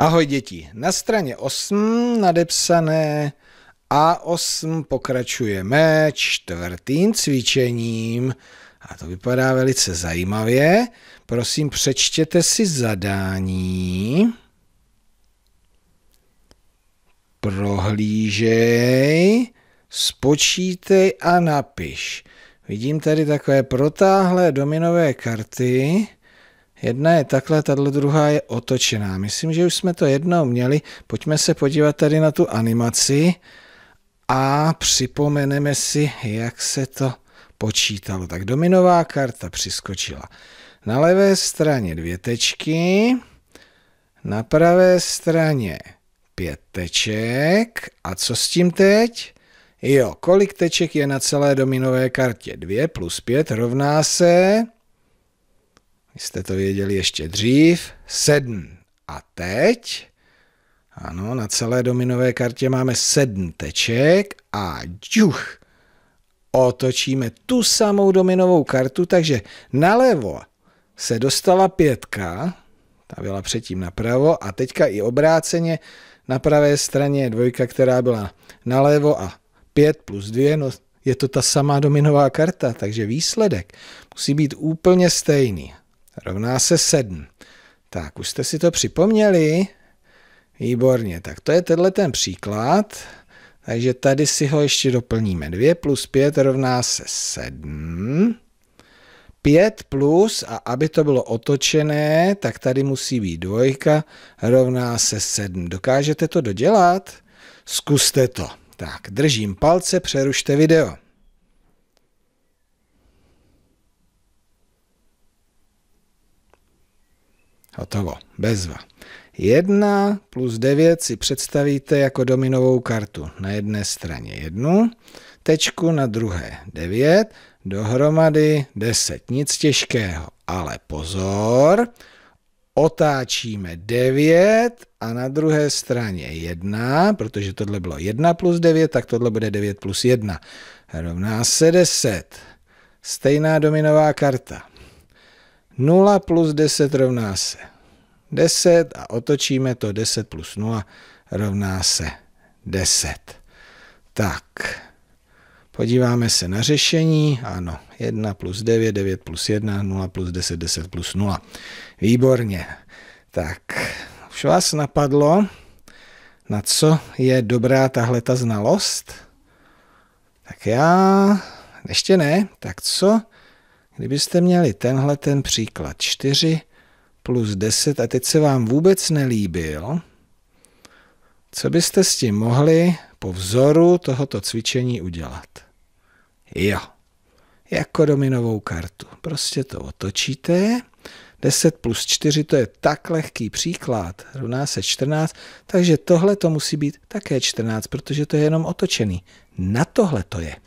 Ahoj děti, na straně 8 nadepsané A8 pokračujeme čtvrtým cvičením a to vypadá velice zajímavě. Prosím, přečtěte si zadání. Prohlížej, spočítej a napiš. Vidím tady takové protáhlé dominové karty Jedna je takhle, tahle druhá je otočená. Myslím, že už jsme to jednou měli. Pojďme se podívat tady na tu animaci a připomeneme si, jak se to počítalo. Tak dominová karta přiskočila. Na levé straně dvě tečky, na pravé straně pět teček. A co s tím teď? Jo, kolik teček je na celé dominové kartě? 2 plus 5 rovná se jste to věděli ještě dřív, sedm a teď, ano, na celé dominové kartě máme sedm teček a džuch, otočíme tu samou dominovou kartu, takže nalevo se dostala pětka, ta byla předtím napravo a teďka i obráceně na pravé straně je dvojka, která byla nalevo a pět plus dvě, no je to ta samá dominová karta, takže výsledek musí být úplně stejný rovná se 7. Tak, už jste si to připomněli? Výborně, tak to je tenhle ten příklad. Takže tady si ho ještě doplníme. 2 plus 5 rovná se 7. 5 plus, a aby to bylo otočené, tak tady musí být dvojka, rovná se 7. Dokážete to dodělat? Zkuste to. Tak, držím palce, přerušte video. Hotovo. Bezva. 1 plus 9 si představíte jako dominovou kartu. Na jedné straně 1, tečku na druhé 9, dohromady 10. Nic těžkého, ale pozor, otáčíme 9 a na druhé straně 1, protože tohle bylo 1 plus 9, tak tohle bude 9 plus 1. Rovná se 10. Stejná dominová karta. 0 plus 10 rovná se 10 a otočíme to 10 plus 0 rovná se 10. Tak, podíváme se na řešení. Ano, 1 plus 9, 9 plus 1, 0 plus 10, 10 plus 0. Výborně. Tak, už vás napadlo, na co je dobrá tahle ta znalost? Tak já ještě ne. Tak co Kdybyste měli tenhle ten příklad 4 plus 10 a teď se vám vůbec nelíbil, co byste s tím mohli po vzoru tohoto cvičení udělat? Jo, jako dominovou kartu. Prostě to otočíte, 10 plus 4 to je tak lehký příklad, rovná se 14, takže tohle to musí být také 14, protože to je jenom otočený. Na tohle to je.